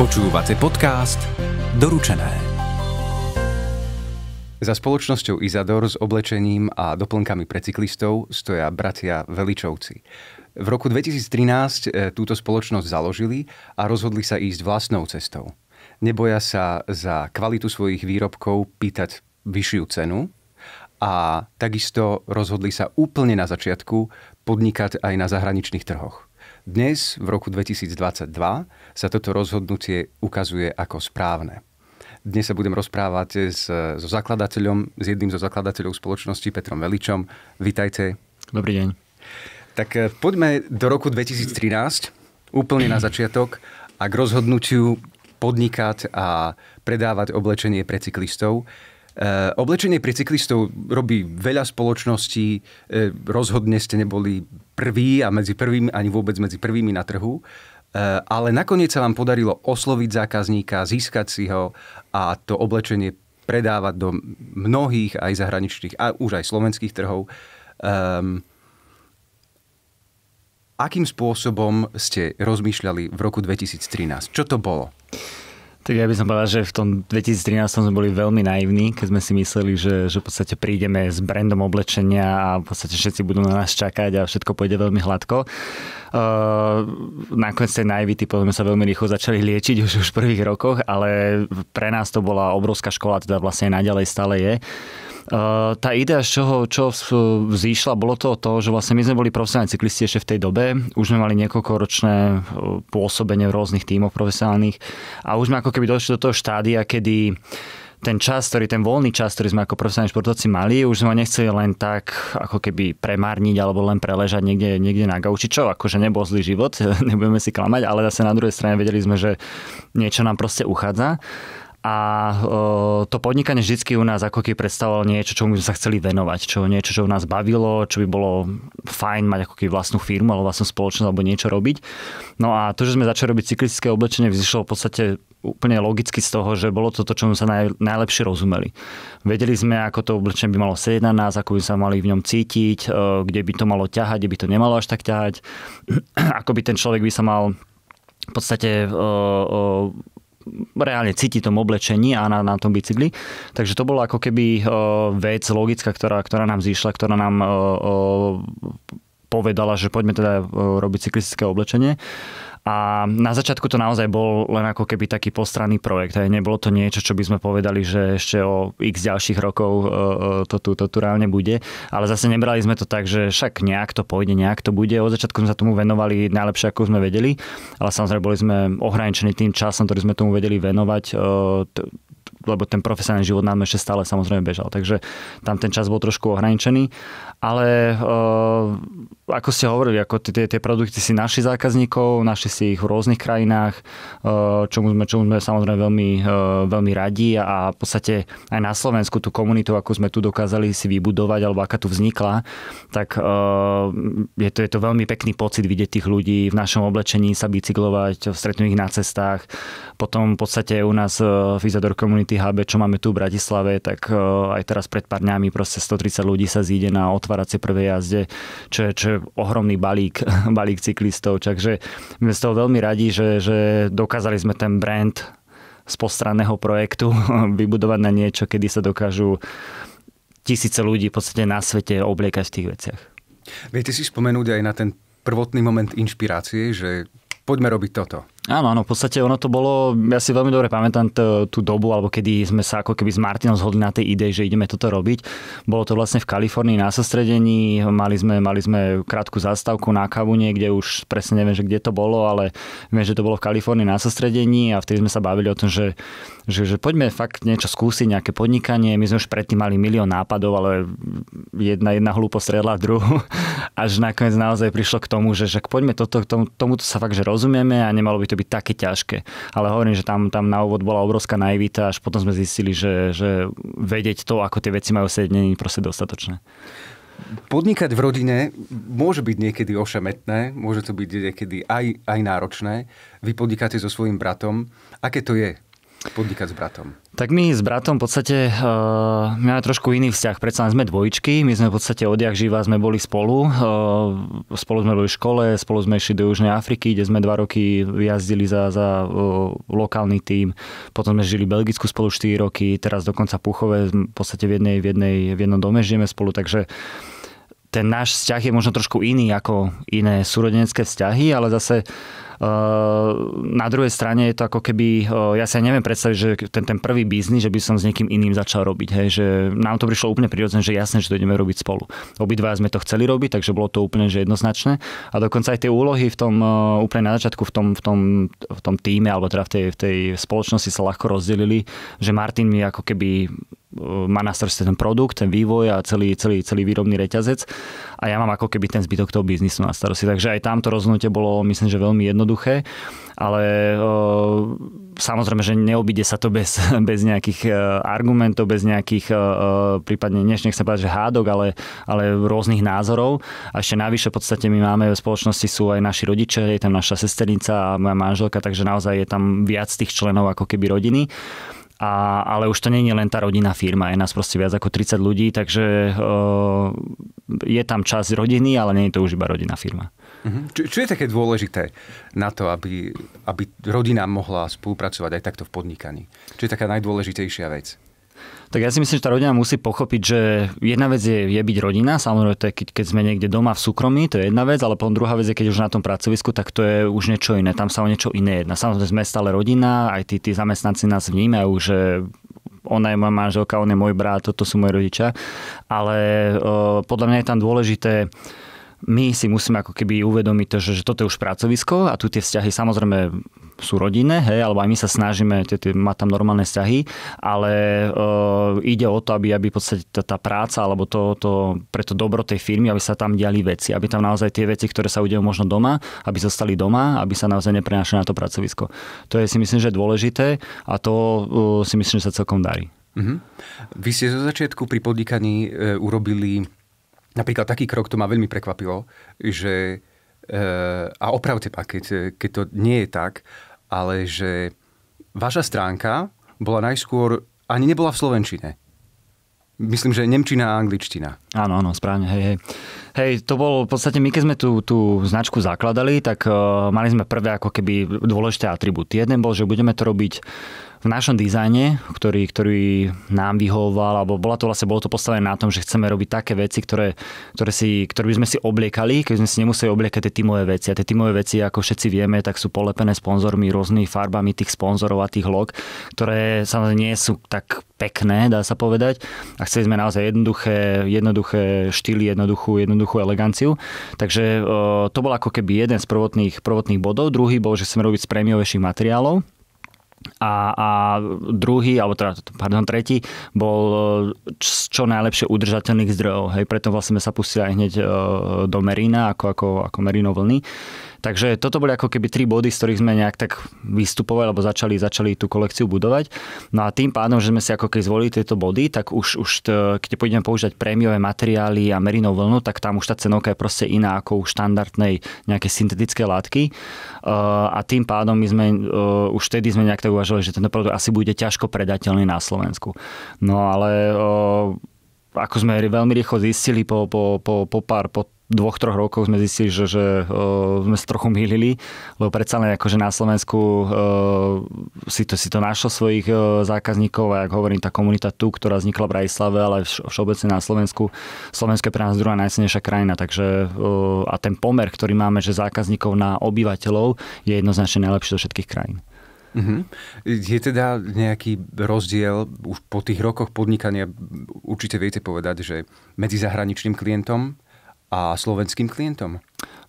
Počúvate podcast Doručené. Za spoločnosťou Izador s oblečením a doplnkami pre cyklistov stoja bratia Veličovci. V roku 2013 e, túto spoločnosť založili a rozhodli sa ísť vlastnou cestou. Neboja sa za kvalitu svojich výrobkov pýtať vyššiu cenu a takisto rozhodli sa úplne na začiatku podnikať aj na zahraničných trhoch. Dnes, v roku 2022, sa toto rozhodnutie ukazuje ako správne. Dnes sa budem rozprávať s, so zakladateľom, s jedným zo zakladateľov spoločnosti, Petrom Veličom. Vítajte. Dobrý deň. Tak eh, poďme do roku 2013, úplne na začiatok, a k rozhodnutiu podnikať a predávať oblečenie pre cyklistov. Eh, oblečenie pre cyklistov robí veľa spoločností. Eh, rozhodne ste neboli prví a medzi prvými, ani vôbec medzi prvými na trhu. Eh, ale nakoniec sa vám podarilo osloviť zákazníka, získať si ho a to oblečenie predávať do mnohých aj zahraničných a už aj slovenských trhov. Um, akým spôsobom ste rozmýšľali v roku 2013? Čo to bolo? Tak ja by som povedal, že v tom 2013 sme boli veľmi naivní, keď sme si mysleli, že, že v podstate prídeme s brandom oblečenia a v podstate všetci budú na nás čakať a všetko pôjde veľmi hladko. Uh, nakoniec tej naivity sme sa veľmi rýchlo začali liečiť už, už v prvých rokoch, ale pre nás to bola obrovská škola, teda vlastne naďalej stále je Eh, tá idea, z čoho, čo vzýšla, bolo to to, že vlastne my sme boli profesionálni cyklisti ešte v tej dobe, už sme mali niekoľkoročné eh, pôsobenie v rôznych tímoch profesionálnych a už sme ako keby došli do toho štádia, kedy ten čas, ktorý, ten voľný čas, ktorý sme ako profesionálni športovci mali, už sme ho nechceli len tak ako keby premarniť alebo len preležať niekde, niekde na gauči, čo akože nebol zlý život, nebudeme si klamať, ale zase na druhej strane vedeli sme, že niečo nám proste uchádza a to podnikanie vždy u nás ako keby predstavovalo niečo, čo sme sa chceli venovať, čo niečo, čo u nás bavilo, čo by bolo fajn mať ako keby vlastnú firmu alebo vlastnú spoločnosť alebo niečo robiť. No a to, že sme začali robiť cyklistické oblečenie, vyšlo v podstate úplne logicky z toho, že bolo to, čo sa naj, najlepšie rozumeli. Vedeli sme, ako to oblečenie by malo sedieť na nás, ako by sa mali v ňom cítiť, kde by to malo ťahať, kde by to nemalo až tak ťahať, ako by ten človek by sa mal v podstate reálne cíti tom oblečení a na, na tom bicykli. Takže to bola ako keby e, vec logická, ktorá, ktorá nám zišla, ktorá nám e, e, povedala, že poďme teda robiť cyklistické oblečenie. A na začiatku to naozaj bol len ako keby taký postranný projekt. Aj nebolo to niečo, čo by sme povedali, že ešte o x ďalších rokov e, e, to tu, to tu reálne bude. Ale zase nebrali sme to tak, že však nejak to pôjde, nejak to bude. Od začiatku sme sa tomu venovali najlepšie, ako sme vedeli. Ale samozrejme boli sme ohraničení tým časom, ktorý sme tomu vedeli venovať e, lebo ten profesionálny život nám ešte stále samozrejme bežal. Takže tam ten čas bol trošku ohraničený. Ale eh, ako ste hovorili, ako tie, tie produkty si našli zákazníkov, našli si ich v rôznych krajinách, eh, čomu sme, čomu sme samozrejme veľmi, eh, veľmi radi a v podstate aj na Slovensku tú komunitu, ako sme tu dokázali si vybudovať alebo aká tu vznikla, tak je to, je to veľmi pekný pocit vidieť tých ľudí v našom oblečení sa bicyklovať, stretnúť ich na cestách. Potom v podstate u nás v Izador City Hub, čo máme tu v Bratislave, tak e, aj teraz pred pár dňami proste 130 ľudí sa zíde na otváracie prvej jazde, čo je, čo je ohromný balík, balík cyklistov. Takže my sme z toho veľmi radi, že, že dokázali sme ten brand z postranného projektu vybudovať na niečo, kedy sa dokážu tisíce ľudí v podstate na svete obliekať v tých veciach. Viete si spomenúť aj na ten prvotný moment inšpirácie, že poďme robiť toto. Áno, áno, v podstate ono to bolo, ja si veľmi dobre pamätám t- tú dobu, alebo kedy sme sa ako keby s Martinom zhodli na tej idei, že ideme toto robiť. Bolo to vlastne v Kalifornii na sestredení, mali sme, mali sme krátku zastávku na kavu niekde, už presne neviem, že kde to bolo, ale viem, že to bolo v Kalifornii na sestredení a vtedy sme sa bavili o tom, že, že, že poďme fakt niečo skúsiť, nejaké podnikanie. My sme už predtým mali milión nápadov, ale jedna, jedna hlúpo stredla druhú. Až nakoniec naozaj prišlo k tomu, že, že poďme toto, tomu, tomuto sa fakt, že rozumieme a nemalo by to byť také ťažké. Ale hovorím, že tam, tam na úvod bola obrovská naivita, až potom sme zistili, že, že vedieť to, ako tie veci majú sedieť, nie je proste dostatočné. Podnikať v rodine môže byť niekedy ošemetné, môže to byť niekedy aj, aj náročné. Vy podnikáte so svojím bratom. Aké to je podnikať s bratom? Tak my s bratom v podstate uh, máme trošku iný vzťah. Predsa sme dvojčky, my sme v podstate odjak živa sme boli spolu. Uh, spolu sme boli v škole, spolu sme išli do Južnej Afriky, kde sme dva roky jazdili za, za uh, lokálny tím. Potom sme žili v Belgicku spolu 4 roky, teraz dokonca Puchové v podstate v, jednej, v, jednej, v jednom dome žijeme spolu, takže ten náš vzťah je možno trošku iný ako iné súrodenecké vzťahy, ale zase Eh, na druhej strane je to ako keby, eh, ja si neviem predstaviť, že ten, ten prvý biznis, že by som s niekým iným začal robiť. Hej, že nám to prišlo úplne prirodzené, že jasné, že to ideme robiť spolu. Obidva sme to chceli robiť, takže bolo to úplne že jednoznačné. A dokonca aj tie úlohy v tom, eh, úplne na začiatku v tom, v tom, v tom týme, alebo teda v tej, v tej spoločnosti sa ľahko rozdelili, že Martin mi ako keby má na starosti ten produkt, ten vývoj a celý, celý, celý výrobný reťazec a ja mám ako keby ten zbytok toho biznisu na starosti. Takže aj tamto rozhodnutie bolo, myslím, že veľmi jednoduché jednoduché, ale samozrejme, že neobíde sa to bez, bez nejakých e, argumentov, bez nejakých e, e, prípadne, než sa povedať, že hádok, ale, ale rôznych názorov. A ešte navyše v podstate my máme v spoločnosti sú aj naši rodičia, je tam naša sesternica a moja manželka, takže naozaj je tam viac tých členov ako keby rodiny. A, ale už to nie je len tá rodinná firma, je nás proste viac ako 30 ľudí, takže e, je tam čas rodiny, ale nie je to už iba rodinná firma. Čo, mhm. čo je také dôležité na to, aby, aby rodina mohla spolupracovať aj takto v podnikaní? Čo je taká najdôležitejšia vec? Tak ja si myslím, že tá rodina musí pochopiť, že jedna vec je, je byť rodina, samozrejme to je, keď, keď sme niekde doma v súkromí, to je jedna vec, ale potom druhá vec je, keď už na tom pracovisku, tak to je už niečo iné, tam sa o niečo iné jedná. Samozrejme sme stále rodina, aj tí, tí zamestnanci nás vnímajú, že ona je moja manželka, on je môj brat, toto sú moji rodičia, ale uh, podľa mňa je tam dôležité uh, my si musíme ako keby uvedomiť to, že, že toto je už pracovisko a tu tie vzťahy samozrejme sú rodinné, hej, alebo aj my sa snažíme tie, tie, mať tam normálne vzťahy, ale e, ide o to, aby, aby v podstate tá, tá práca alebo to, to, pre to dobro tej firmy, aby sa tam diali veci, aby tam naozaj tie veci, ktoré sa udejú možno doma, aby zostali doma, aby sa naozaj neprenášali na to pracovisko. To je si myslím, že dôležité a to e, si myslím, že sa celkom darí. Mm-hmm. Vy ste zo začiatku pri podnikaní e, urobili Napríklad taký krok, to ma veľmi prekvapilo, že, eh, a opravte ma, keď, keď to nie je tak, ale že vaša stránka bola najskôr, ani nebola v Slovenčine. Myslím, že Nemčina a angličtina. Áno, áno, správne, hej, hej. Hej, to bolo v podstate, my keď sme tú, tú značku zakladali, tak uh, mali sme prvé ako keby dôležité atribúty. Jeden bol, že budeme to robiť v našom dizajne, ktorý, ktorý nám vyhovoval, alebo bola to vlastne, bolo to postavené na tom, že chceme robiť také veci, ktoré, ktoré, si, ktoré by sme si obliekali, keď sme si nemuseli obliekať tie tímové veci. A tie tímové veci, ako všetci vieme, tak sú polepené sponzormi, rôznymi farbami tých sponzorov a tých log, ktoré samozrejme nie sú tak pekné, dá sa povedať. A chceli sme naozaj jednoduché, jednoduché štýly, jednoduchú, jednoduchú eleganciu. Takže e, to bol ako keby jeden z prvotných, prvotných bodov. Druhý bol, že chceme robiť z prémiovejších materiálov a, a druhý, alebo teda, pardon, tretí bol e, čo najlepšie udržateľných zdrojov. Hej, preto vlastne sme sa pustili aj hneď e, do Merina, ako, ako, ako Merino vlny. Takže toto boli ako keby tri body, z ktorých sme nejak tak vystupovali alebo začali, začali tú kolekciu budovať. No a tým pádom, že sme si ako keby zvolili tieto body, tak už, už to, keď pôjdeme používať prémiové materiály a merinou vlnu, tak tam už tá cenovka je proste iná ako u štandardnej nejaké syntetické látky. Uh, a tým pádom my sme uh, už vtedy sme nejak tak uvažovali, že tento produkt asi bude ťažko predateľný na Slovensku. No ale uh, ako sme veľmi rýchlo zistili po, po, po, po pár po dvoch, troch rokoch sme zistili, že, že uh, sme sa trochu mýlili, lebo predsa len akože na Slovensku uh, si, to, si to našlo svojich uh, zákazníkov a ak hovorím, tá komunita tu, ktorá vznikla v Bratislave, ale vš- všeobecne na Slovensku, Slovensko je pre nás druhá najsilnejšia krajina, takže uh, a ten pomer, ktorý máme, že zákazníkov na obyvateľov je jednoznačne najlepší zo všetkých krajín. Mm-hmm. Je teda nejaký rozdiel už po tých rokoch podnikania, určite viete povedať, že medzi zahraničným klientom a slovenským klientom.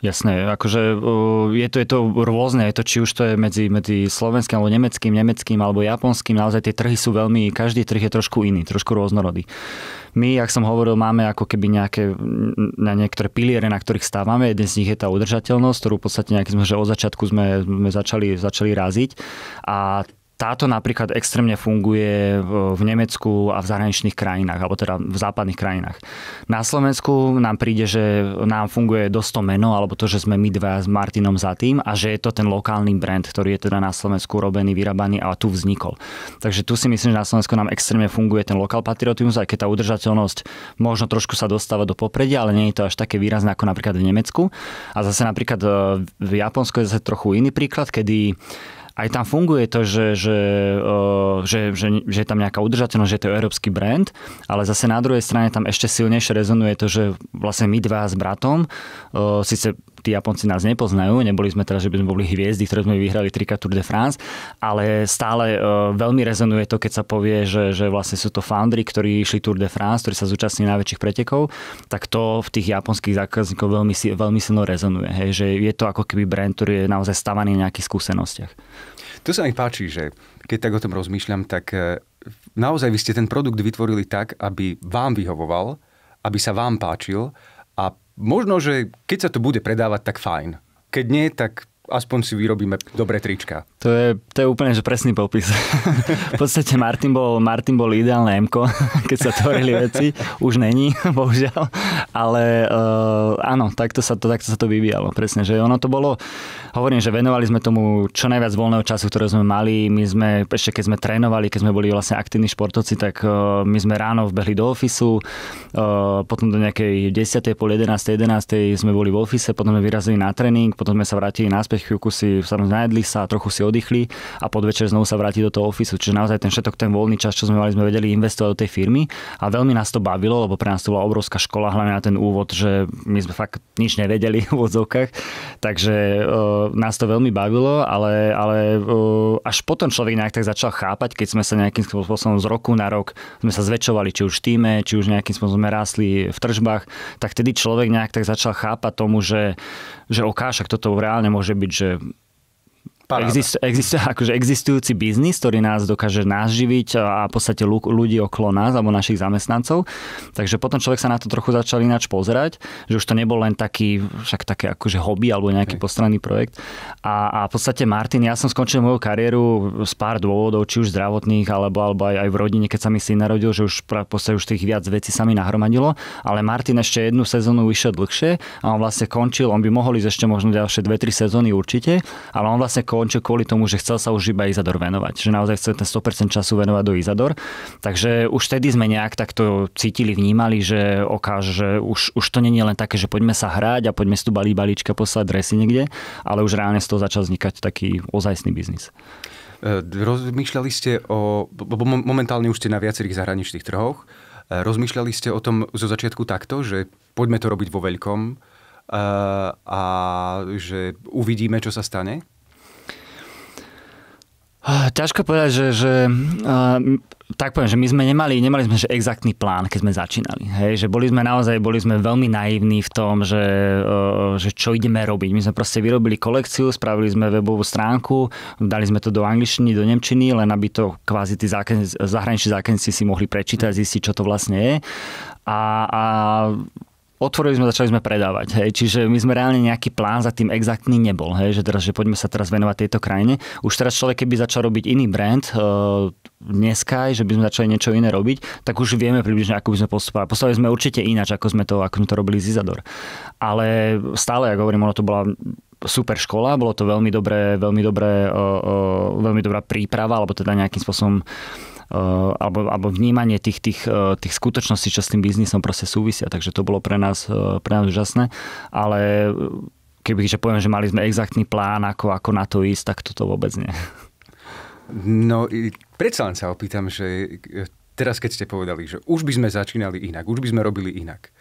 Jasné, akože e, je to, je to rôzne, je to, či už to je medzi, medzi slovenským alebo nemeckým, nemeckým alebo japonským, naozaj tie trhy sú veľmi, každý trh je trošku iný, trošku rôznorodý. My, ak som hovoril, máme ako keby nejaké, na niektoré piliere, na ktorých stávame, jeden z nich je tá udržateľnosť, ktorú v podstate nejaký sme, že od začiatku sme, sme začali, začali raziť a táto napríklad extrémne funguje v Nemecku a v zahraničných krajinách, alebo teda v západných krajinách. Na Slovensku nám príde, že nám funguje dosť to meno, alebo to, že sme my dva s Martinom za tým a že je to ten lokálny brand, ktorý je teda na Slovensku robený, vyrábaný a tu vznikol. Takže tu si myslím, že na Slovensku nám extrémne funguje ten lokál patriotizmus, aj keď tá udržateľnosť možno trošku sa dostáva do popredia, ale nie je to až také výrazné ako napríklad v Nemecku. A zase napríklad e, v Japonsku je zase trochu iný príklad, kedy aj tam funguje to, že, že, že, že, že je tam nejaká udržateľnosť, že to je európsky brand, ale zase na druhej strane tam ešte silnejšie rezonuje to, že vlastne my dva s bratom, síce tí Japonci nás nepoznajú, neboli sme teraz, že by sme boli hviezdy, ktoré sme vyhrali trika Tour de France, ale stále e, veľmi rezonuje to, keď sa povie, že, že vlastne sú to foundry, ktorí išli Tour de France, ktorí sa zúčastnili najväčších pretekov, tak to v tých japonských zákazníkov veľmi, veľmi silno rezonuje. Hej, že je to ako keby brand, ktorý je naozaj stavaný na nejakých skúsenostiach. To sa mi páči, že keď tak o tom rozmýšľam, tak e, naozaj vy ste ten produkt vytvorili tak, aby vám vyhovoval, aby sa vám páčil a možno, že keď sa to bude predávať, tak fajn. Keď nie, tak aspoň si vyrobíme dobré trička. To je, to je úplne že presný popis. v podstate Martin bol, Martin bol ideálne MK, keď sa tvorili veci. Už není, bohužiaľ. Ale uh, áno, takto sa, to, takto sa to vyvíjalo. Presne, že ono to bolo, hovorím, že venovali sme tomu čo najviac voľného času, ktoré sme mali. My sme, ešte keď sme trénovali, keď sme boli vlastne aktívni športovci, tak uh, my sme ráno vbehli do ofisu, uh, potom do nejakej 10. pol 11. 11. sme boli v ofise, potom sme vyrazili na tréning, potom sme sa vrátili naspäť chvíľku si sa najedli sa, trochu si oddychli a podvečer znovu sa vrátiť do toho ofisu. Čiže naozaj ten všetok ten voľný čas, čo sme mali, sme vedeli investovať do tej firmy a veľmi nás to bavilo, lebo pre nás to bola obrovská škola, hlavne na ten úvod, že my sme fakt nič nevedeli v odzovkách, takže e, nás to veľmi bavilo, ale, ale e, až potom človek nejak tak začal chápať, keď sme sa nejakým spôsobom z roku na rok sme sa zväčšovali, či už v týme, či už nejakým spôsobom sme v tržbách, tak vtedy človek nejak tak začal chápať tomu, že, že okášak toto reálne môže byť huge Paráda. Exist, exist, akože existujúci biznis, ktorý nás dokáže náživiť a v podstate ľudí okolo nás alebo našich zamestnancov. Takže potom človek sa na to trochu začal ináč pozerať, že už to nebol len taký, však také akože hobby alebo nejaký okay. postranný projekt. A, a v podstate Martin, ja som skončil moju kariéru z pár dôvodov, či už zdravotných alebo, alebo aj, aj v rodine, keď sa mi syn narodil, že už podstate už tých viac vecí sa mi nahromadilo. Ale Martin ešte jednu sezónu vyšiel dlhšie a on vlastne končil, on by mohol ísť ešte možno ďalšie 2-3 sezóny určite, ale on vlastne ko- Ončo kvôli tomu, že chcel sa už iba Izador venovať, že naozaj chcel ten 100% času venovať do Izador. Takže už vtedy sme nejak takto cítili, vnímali, že okáž, že už, už to nie je len také, že poďme sa hrať a poďme si tu balí balíčka poslať dresy niekde, ale už reálne z toho začal vznikať taký ozajstný biznis. E, rozmýšľali ste o... Bo momentálne už ste na viacerých zahraničných trhoch. E, rozmýšľali ste o tom zo začiatku takto, že poďme to robiť vo veľkom e, a že uvidíme, čo sa stane? Ah, ťažko povedať, že, že uh, tak poviem, že my sme nemali, nemali sme že exaktný plán, keď sme začínali. Hej? Že boli sme naozaj, boli sme veľmi naivní v tom, že, uh, že čo ideme robiť. My sme proste vyrobili kolekciu, spravili sme webovú stránku, dali sme to do angličtiny, do nemčiny, len aby to kvázi tí zákazníci, zahraniční zákazníci si mohli prečítať, zistiť, čo to vlastne je. A, a otvorili sme, začali sme predávať. Hej. Čiže my sme reálne nejaký plán za tým exaktný nebol, hej, že teraz, že poďme sa teraz venovať tejto krajine. Už teraz človek, keby začal robiť iný brand, eh, dneska, že by sme začali niečo iné robiť, tak už vieme približne, ako by sme postupovali. Postupovali sme určite ináč, ako sme to, ako sme to robili z Izador. Ale stále, ja hovorím, ono to bola super škola, bolo to veľmi dobré, veľmi dobré, eh, eh, veľmi dobrá príprava, alebo teda nejakým spôsobom Eh, alebo, alebo vnímanie tých, tých, eh, tých skutočností, čo s tým biznisom proste súvisia. Takže to bolo pre nás, eh, pre nás úžasné. Ale keby, že poviem, že mali sme exaktný plán, ako, ako na to ísť, tak toto vôbec nie. No, predsa len sa opýtam, že teraz keď ste povedali, že už by sme začínali inak, už by sme robili inak,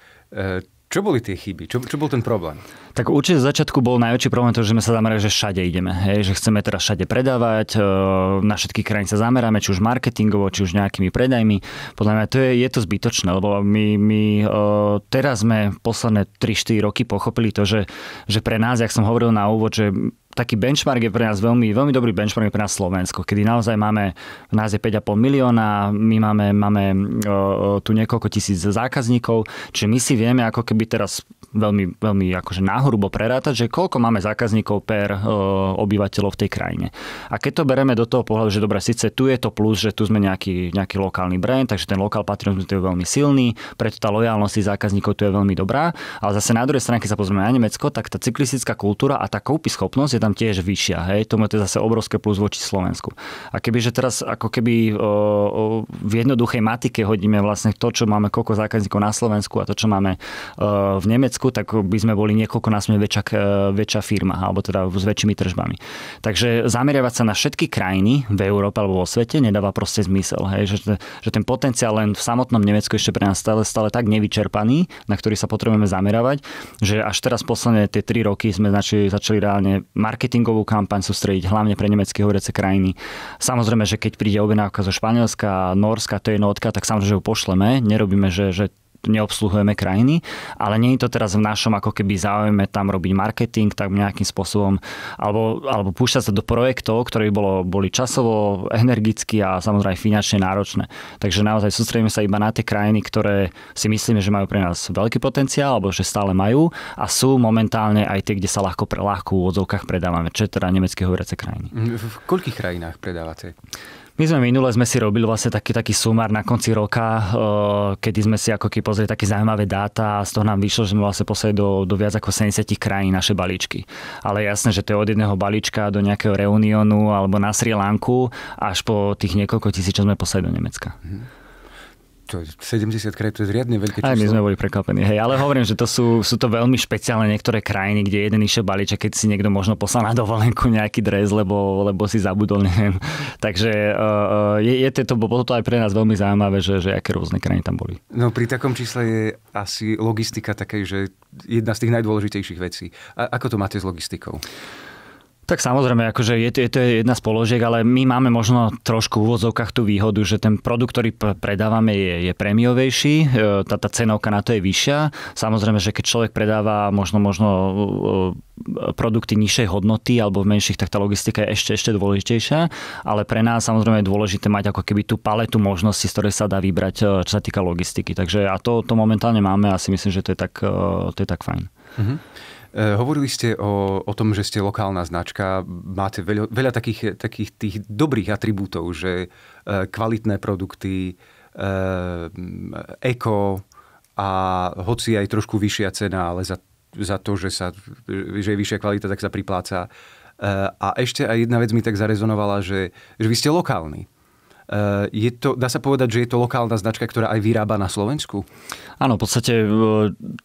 čo boli tie chyby? Čo, čo bol ten problém? Tak určite z začiatku bol najväčší problém to, že sme sa zamerali, že všade ideme. Hej, že chceme teraz všade predávať, e, na všetky krajiny sa zameráme, či už marketingovo, či už nejakými predajmi. Podľa mňa to je, je to zbytočné, lebo my, my e, teraz sme posledné 3-4 roky pochopili to, že, že pre nás, jak som hovoril na úvod, že taký benchmark je pre nás veľmi, veľmi dobrý benchmark je pre nás Slovensko, kedy naozaj máme, nás je 5,5 milióna, my máme, máme o, tu niekoľko tisíc zákazníkov, čiže my si vieme ako keby teraz veľmi, veľmi akože náhrubo prerátať, že koľko máme zákazníkov per o, obyvateľov v tej krajine. A keď to bereme do toho pohľadu, že dobre, síce tu je to plus, že tu sme nejaký, nejaký lokálny brand, takže ten lokál patriotizmus je veľmi silný, preto tá lojalnosť zákazníkov tu je veľmi dobrá, ale zase na druhej strane, keď sa pozrieme na Nemecko, tak tá cyklistická kultúra a tá schopnosť. je je tam tiež vyššia. Hej? Tomu je teda zase obrovské plus voči Slovensku. A kebyže teraz ako keby o, o, v jednoduchej matike hodíme vlastne to, čo máme koľko zákazníkov na Slovensku a to, čo máme o, v Nemecku, tak by sme boli niekoľko násme väčšia, e, väčšia firma, alebo teda s väčšími tržbami. Takže zameriavať sa na všetky krajiny v Európe alebo vo svete nedáva proste zmysel. Hej? Že, že ten potenciál len v samotnom Nemecku ešte pre nás stále, stále tak nevyčerpaný, na ktorý sa potrebujeme zamerať zamerávať, že až teraz posledné tie 3 roky sme začali, začali reálne marketingovú kampaň sústrediť hlavne pre nemecké hovoriace krajiny. Samozrejme, že keď príde objednávka zo Španielska, Norska, to je jednotka, tak samozrejme, že ju pošleme. Nerobíme, že, že neobsluhujeme krajiny, ale nie je to teraz v našom ako keby záujme tam robiť marketing tak nejakým spôsobom, alebo, alebo púšťať sa do projektov, ktoré by bolo, boli časovo, energicky a samozrejme finančne náročné. Takže naozaj sústredíme sa iba na tie krajiny, ktoré si myslíme, že majú pre nás veľký potenciál, alebo že stále majú a sú momentálne aj tie, kde sa ľahko, pre, ľahko v odzovkách predávame, čo je teda nemecké hovoriace krajiny. V koľkých krajinách predávate? My sme minule sme si robili vlastne taký, taký sumár na konci roka, eh, kedy sme si ako keby pozreli také zaujímavé dáta a z toho nám vyšlo, že sme vlastne poslali do, do viac ako 70 krajín naše balíčky. Ale jasné, že to je od jedného balíčka do nejakého reuniónu alebo na Sri Lanku až po tých niekoľko tisíc, čo sme poslali do Nemecka. Mhm to 70 krajín, to je riadne veľké číslo. Aj my sme boli prekvapení. Hej, ale hovorím, že to sú, sú to veľmi špeciálne niektoré krajiny, kde jeden išiel balíček, keď si niekto možno poslal na dovolenku nejaký dres, lebo, lebo si zabudol, neviem. Takže e, e, je, je to, bolo to aj pre nás veľmi zaujímavé, že, že aké rôzne krajiny tam boli. No pri takom čísle je asi logistika také, že jedna z tých najdôležitejších vecí. A ako to máte s logistikou? Tak samozrejme, akože je, je to jedna z položiek, ale my máme možno trošku v úvodzovkách tú výhodu, že ten produkt, ktorý predávame, je, je premiovejší, e, tá, tá cenovka na to je vyššia. Samozrejme, že keď človek predáva možno, možno e, e, produkty nižšej hodnoty alebo menších, tak tá logistika je ešte, ešte dôležitejšia. Ale pre nás samozrejme je dôležité mať ako keby tú paletu možností, z ktorej sa dá vybrať, čo sa týka logistiky. Takže a to, to momentálne máme a si myslím, že to je tak, to je tak fajn. Mm-hmm. E, hovorili ste o, o tom, že ste lokálna značka. Máte veľa, veľa takých, takých tých dobrých atribútov, že e, kvalitné produkty, e, eko a hoci aj trošku vyššia cena, ale za, za to, že, sa, že je vyššia kvalita, tak sa pripláca. A ešte aj jedna vec mi tak zarezonovala, že, že vy ste lokálni. Je to, dá sa povedať, že je to lokálna značka, ktorá aj vyrába na Slovensku? Áno, v podstate e,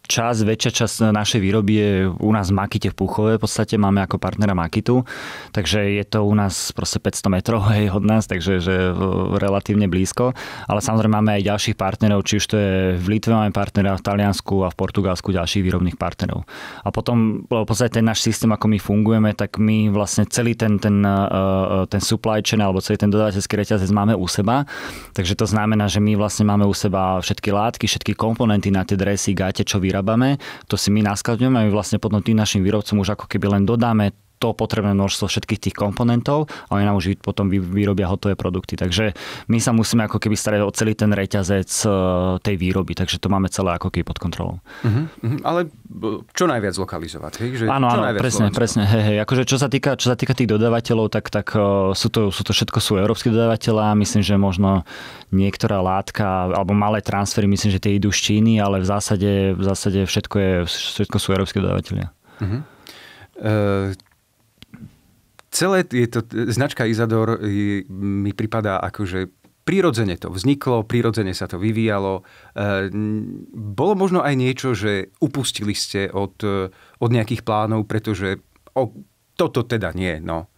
čas, väčšia časť našej výroby je u nás v Makite v Púchove. V podstate máme ako partnera Makitu, takže je to u nás proste 500 metrov hej, od nás, takže že e, relatívne blízko. Ale samozrejme máme aj ďalších partnerov, či už to je v Litve máme partnera, v Taliansku a v Portugalsku ďalších výrobných partnerov. A potom v podstate ten náš systém, ako my fungujeme, tak my vlastne celý ten, ten, e, ten supply chain alebo celý ten dodávateľský reťazec máme máme u seba. Takže to znamená, že my vlastne máme u seba všetky látky, všetky komponenty na tie dresy, gáte, čo vyrábame. To si my naskladňujeme a my vlastne potom tým našim výrobcom už ako keby len dodáme to potrebné množstvo všetkých tých komponentov a oni nám už potom vyrobia hotové produkty. Takže my sa musíme ako keby starať o celý ten reťazec e, tej výroby, takže to máme celé ako keby pod kontrolou. Uh-huh. Ale čo najviac lokalizovať, hej? Že áno, áno, presne, Slovensko. presne. Hej, hej. Akože čo sa týka, čo sa týka tých dodávateľov, tak, tak e, sú, to, sú to všetko sú európsky dodávateľa, myslím, že možno niektorá látka alebo malé transfery, myslím, že tie idú z Číny, ale v zásade, v zásade všetko, je, všetko sú európske dodávateľia. Uh-huh. Mhm. E, celé je to, značka Izador je, mi pripadá ako, že prirodzene to vzniklo, prirodzene sa to vyvíjalo. E, bolo možno aj niečo, že upustili ste od, e, od nejakých plánov, pretože o, toto teda nie, no.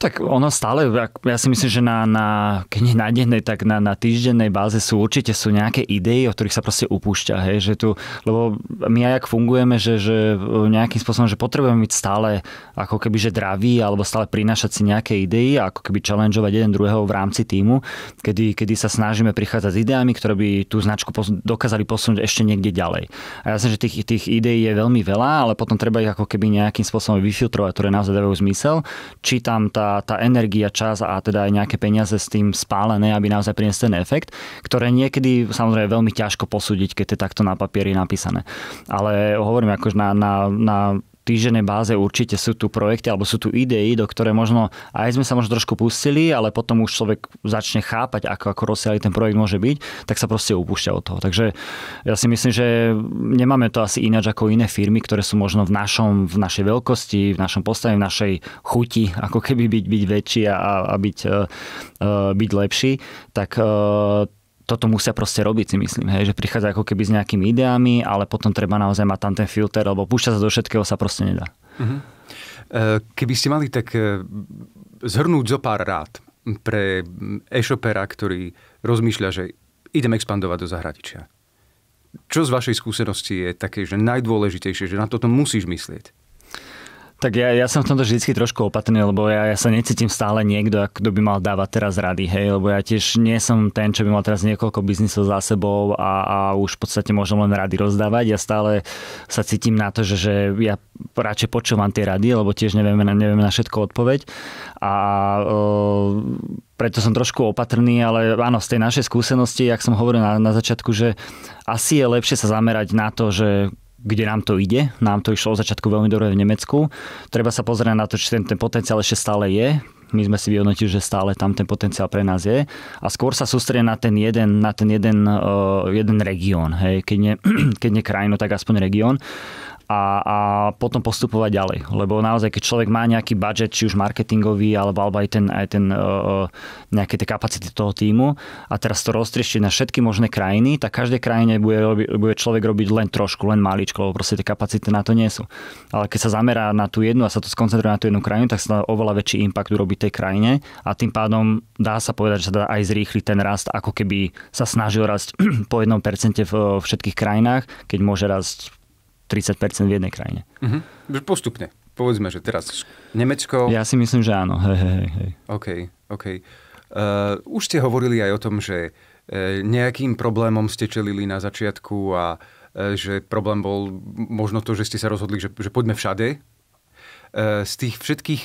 Tak ono stále, ja si myslím, že na, na keď nie na dennej, tak na, na týždennej báze sú určite sú nejaké idei, o ktorých sa proste upúšťa. Hej, že tu, lebo my aj ak fungujeme, že, že nejakým spôsobom, že potrebujeme byť stále ako keby že draví, alebo stále prinášať si nejaké idei ako keby challengeovať jeden druhého v rámci týmu, kedy, kedy sa snažíme prichádzať s ideami, ktoré by tú značku pos- dokázali posunúť ešte niekde ďalej. A ja som, že tých, tých ideí je veľmi veľa, ale potom treba ich ako keby nejakým spôsobom vyfiltrovať, ktoré naozaj dávajú zmysel. Či tam tá tá, energia, čas a teda aj nejaké peniaze s tým spálené, aby naozaj priniesť ten efekt, ktoré niekedy samozrejme veľmi ťažko posúdiť, keď je takto na papieri napísané. Ale hovorím akože na, na, na týždenej báze určite sú tu projekty alebo sú tu idei, do ktoré možno aj sme sa možno trošku pustili, ale potom už človek začne chápať, ako, ako rozsiahly ten projekt môže byť, tak sa proste upúšťa od toho. Takže ja si myslím, že nemáme to asi ináč ako iné firmy, ktoré sú možno v, našom, v našej veľkosti, v našom postave, v našej chuti, ako keby byť, byť väčší a, a byť, uh, byť lepší, tak uh, toto musia proste robiť, si myslím, hej, že prichádza ako keby s nejakými ideami, ale potom treba naozaj mať tam ten filter, lebo púšťať sa do všetkého sa proste nedá. Uh-huh. Keby ste mali tak eh, zhrnúť zo pár rád pre e-shopera, ktorý rozmýšľa, že idem expandovať do zahraničia. Čo z vašej skúsenosti je také, že najdôležitejšie, že na toto musíš myslieť? Tak ja, ja som v tomto vždy trošku opatrný, lebo ja, ja sa necítim stále niekto, kto by mal dávať teraz rady, hej, lebo ja tiež nie som ten, čo by mal teraz niekoľko biznisov za sebou a, a už v podstate môžem len rady rozdávať. Ja stále sa cítim na to, že, že ja radšej počúvam tie rady, lebo tiež nevieme, nevieme na všetko odpoveď. A e, preto som trošku opatrný, ale áno, z tej našej skúsenosti, jak som hovoril na, na začiatku, že asi je lepšie sa zamerať na to, že kde nám to ide. Nám to išlo od začiatku veľmi dobre v Nemecku. Treba sa pozrieť na to, či ten, ten potenciál ešte stále je my sme si vyhodnotili, že stále tam ten potenciál pre nás je a skôr sa sústrie na ten jeden, na ten jeden, uh, jeden región. Hej. Keď, nie, keď nie krajinu, tak aspoň región a, a potom postupovať ďalej. Lebo naozaj, keď človek má nejaký budget, či už marketingový, alebo, alebo aj ten, aj ten uh, nejaké tie kapacity toho týmu a teraz to roztriešte na všetky možné krajiny, tak každej krajine bude, bude človek robiť len trošku, len maličko, lebo proste tie kapacity na to nie sú. Ale keď sa zamerá na tú jednu a sa to skoncentruje na tú jednu krajinu, tak sa dá oveľa väčší impact urobiť tej krajine a tým pádom dá sa povedať, že sa dá aj zrýchliť ten rast, ako keby sa snažil rásť po jednom percente v všetkých krajinách, keď môže rásť 30% v jednej krajine. Uh-huh. Postupne. Povedzme, že teraz Nemecko... Ja si myslím, že áno. Hej, hej, hej. OK, OK. Uh, už ste hovorili aj o tom, že uh, nejakým problémom ste čelili na začiatku a uh, že problém bol možno to, že ste sa rozhodli, že, že poďme všade. Uh, z tých všetkých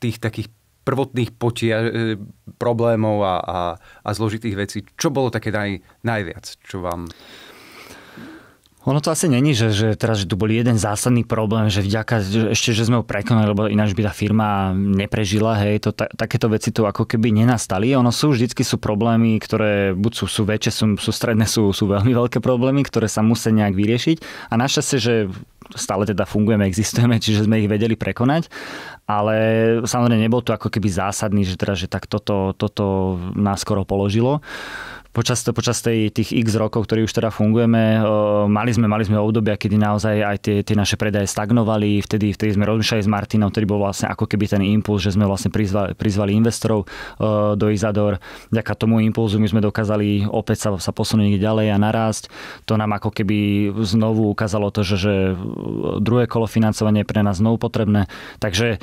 tých takých prvotných potia- problémov a, a, a zložitých vecí, čo bolo také naj, najviac, čo vám ono to asi není, že, že teraz, že tu bol jeden zásadný problém, že vďaka, že, ešte, že sme ho prekonali, lebo ináč by tá firma neprežila, hej, to, ta, takéto veci tu ako keby nenastali. Ono sú, vždycky sú problémy, ktoré buď sú, sú väčšie, sú, sú stredné, sú, sú veľmi veľké problémy, ktoré sa musia nejak vyriešiť. A našťastie, že stále teda fungujeme, existujeme, čiže sme ich vedeli prekonať. Ale samozrejme nebol to ako keby zásadný, že teraz, že tak toto, toto nás skoro položilo počas, počas tej, tých x rokov, ktorí už teda fungujeme, mali sme, mali sme obdobia, kedy naozaj aj tie, tie naše predaje stagnovali, vtedy, vtedy sme rozmýšľali s Martinom, ktorý bol vlastne ako keby ten impuls, že sme vlastne prizvali, prizvali investorov do Izador. Vďaka tomu impulzu my sme dokázali opäť sa, sa posunúť ďalej a narásť. To nám ako keby znovu ukázalo to, že, že druhé kolo financovanie je pre nás znovu potrebné. Takže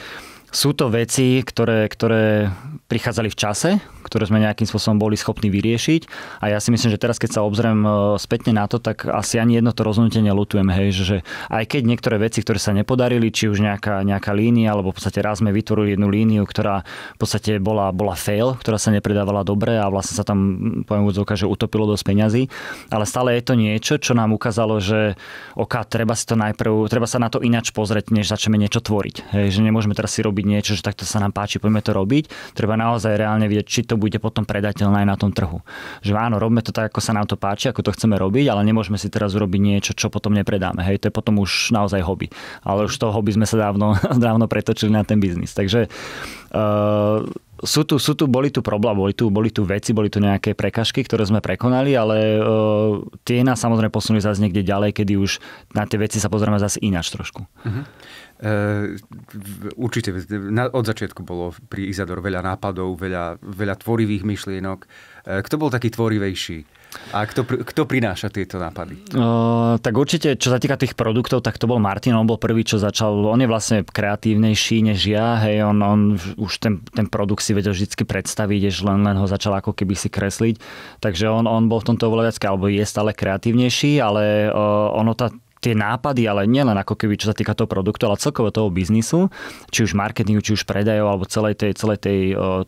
sú to veci, ktoré, ktoré prichádzali v čase, ktoré sme nejakým spôsobom boli schopní vyriešiť. A ja si myslím, že teraz, keď sa obzriem e, spätne na to, tak asi ani jedno to rozhodnutie nelutujem. Hej, že, že aj keď niektoré veci, ktoré sa nepodarili, či už nejaká, nejaká línia, alebo v podstate raz sme vytvorili jednu líniu, ktorá v podstate bola, bola fail, ktorá sa nepredávala dobre a vlastne sa tam, poviem údzovka, že utopilo dosť peňazí. Ale stále je to niečo, čo nám ukázalo, že OK, treba si to najprv, treba sa na to ináč pozrieť, než začneme niečo tvoriť. Hej, že nemôžeme teraz si robiť niečo, že takto sa nám páči, poďme to robiť. Treba naozaj reálne vidieť, či to bude potom predateľné aj na tom trhu. Že áno, robme to tak, ako sa nám to páči, ako to chceme robiť, ale nemôžeme si teraz urobiť niečo, čo potom nepredáme. Hej, to je potom už naozaj hobby. Ale už to hobby sme sa dávno, dávno pretočili na ten biznis. Takže uh, sú tu, sú tu, boli tu problémy, boli tu, boli tu veci, boli tu nejaké prekažky, ktoré sme prekonali, ale uh, tie nás samozrejme posunuli zase niekde ďalej, kedy už na tie veci sa pozrieme zase ináč trošku. Uh-huh. Eh, určite na, od začiatku bolo pri Izador veľa nápadov, veľa, veľa tvorivých myšlienok. E, kto bol taký tvorivejší? A kto, kto prináša tieto nápady? Uh, tak určite, čo sa týka tých produktov, tak to bol Martin, on bol prvý, čo začal. On je vlastne kreatívnejší než ja, hej, on, on už ten, ten produkt si vedel vždy predstaviť, až len, len ho začal ako keby si kresliť. Takže on, on bol v tomto oveľa viac, alebo je stále kreatívnejší, ale uh, ono tá tie nápady, ale nielen ako keby čo sa týka toho produktu, ale celkovo toho biznisu, či už marketingu, či už predajov, alebo celej tej, celej tej,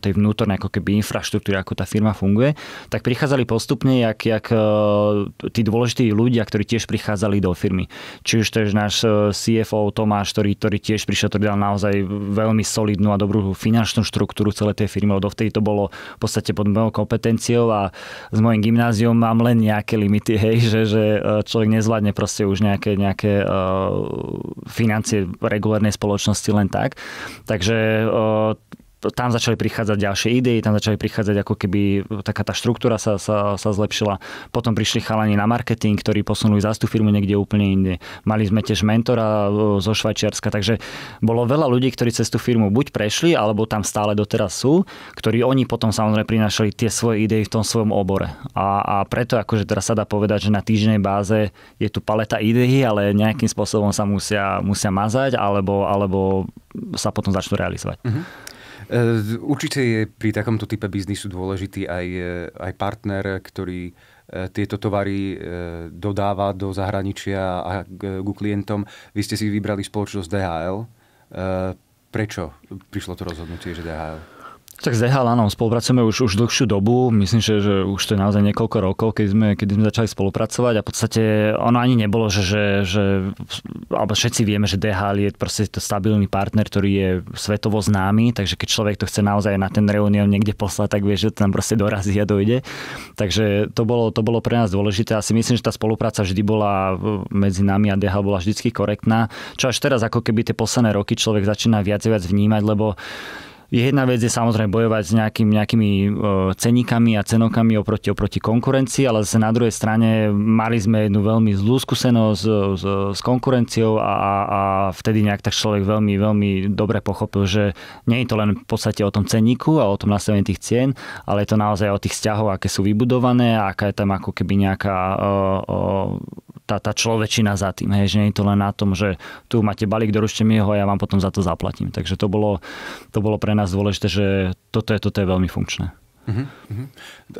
tej vnútornej ako keby infraštruktúry, ako tá firma funguje, tak prichádzali postupne, jak, jak tí dôležití ľudia, ktorí tiež prichádzali do firmy. Či už to je náš CFO Tomáš, ktorý, ktorý tiež prišiel, ktorý dal naozaj veľmi solidnú a dobrú finančnú štruktúru celej tej firmy, lebo dovtedy to bolo v podstate pod mojou kompetenciou a s mojim gymnáziom mám len nejaké limity, hej, že, že človek nezvládne proste už nejak nejaké, nejaké uh, financie regulárnej spoločnosti len tak. Takže uh, tam začali prichádzať ďalšie idei, tam začali prichádzať ako keby e, taká tá štruktúra sa, sa, sa zlepšila. Potom prišli chalani na marketing, ktorí posunuli zástup firmu niekde úplne inde. Mali sme tiež mentora e, zo Švajčiarska, takže bolo veľa ľudí, ktorí cez tú firmu buď prešli, alebo tam stále doteraz sú, ktorí oni potom samozrejme prinášali tie svoje idei v tom svojom obore. A, a preto akože teraz sa dá povedať, že na týždnej báze je tu paleta ideí, ale nejakým spôsobom sa musia, musia mazať alebo, alebo sa potom začnú realizovať. Uh-huh. E, určite je pri takomto type biznisu dôležitý aj, e, aj partner, ktorý e, tieto tovary dodáva do zahraničia a ku klientom. Vy ste si vybrali spoločnosť DHL. Prečo prišlo to rozhodnutie, že DHL? Tak s DHL áno, spolupracujeme už, už dlhšiu dobu, myslím, že, že už to je naozaj niekoľko rokov, keď sme, keď sme začali spolupracovať a v podstate ono ani nebolo, že, že, že alebo všetci vieme, že DHL je proste to stabilný partner, ktorý je svetovo známy, takže keď človek to chce naozaj na ten reunión niekde poslať, tak vie, že to tam proste dorazí a dojde. Takže to bolo, to bolo pre nás dôležité. Asi myslím, že tá spolupráca vždy bola medzi nami a DHL bola vždy korektná, čo až teraz ako keby tie posledné roky človek začína viac a viac vnímať, lebo Jedna vec je samozrejme bojovať s nejakým, nejakými e, ceníkami a cenokami oproti, oproti konkurencii, ale zase na druhej strane mali sme jednu veľmi zlú skúsenosť s, s konkurenciou a, a, a vtedy nejak tak človek veľmi, veľmi dobre pochopil, že nie je to len v podstate o tom ceníku a o tom nastavení tých cien, ale je to naozaj o tých vzťahov, aké sú vybudované, aká je tam ako keby nejaká o, e, o, e, tá, tá človečina za tým, hej, že nie je to len na tom, že tu máte balík, doručte mi ho a ja vám potom za to zaplatím. Takže to bolo, to bolo pre nás dôležité, že toto je, toto je veľmi funkčné. Uh-huh.